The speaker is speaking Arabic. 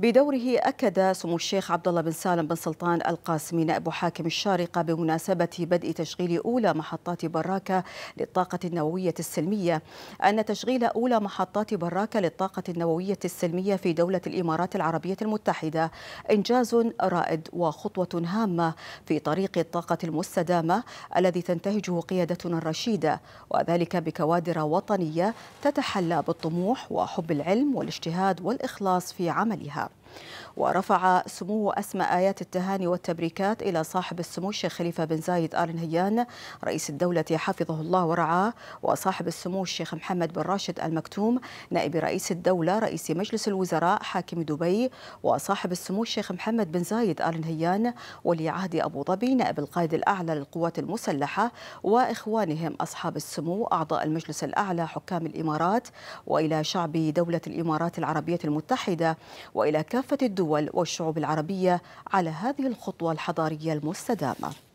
بدوره أكد سمو الشيخ عبد الله بن سالم بن سلطان القاسمي نائب حاكم الشارقة بمناسبة بدء تشغيل أولى محطات براكة للطاقة النووية السلمية أن تشغيل أولى محطات براكة للطاقة النووية السلمية في دولة الإمارات العربية المتحدة إنجاز رائد وخطوة هامة في طريق الطاقة المستدامة الذي تنتهجه قيادتنا الرشيدة وذلك بكوادر وطنية تتحلى بالطموح وحب العلم والاجتهاد والإخلاص في عملها out. ورفع سموه أسمى آيات التهاني والتبريكات إلى صاحب السمو الشيخ خليفة بن زايد آل نهيان رئيس الدولة حفظه الله ورعاه وصاحب السمو الشيخ محمد بن راشد المكتوم نائب رئيس الدولة رئيس مجلس الوزراء حاكم دبي وصاحب السمو الشيخ محمد بن زايد آل نهيان ولي عهد أبو ظبي نائب القائد الأعلى للقوات المسلحة وإخوانهم أصحاب السمو أعضاء المجلس الأعلى حكام الإمارات وإلى شعب دولة الإمارات العربية المتحدة وإلى كافة كافة الدول والشعوب العربية على هذه الخطوة الحضارية المستدامة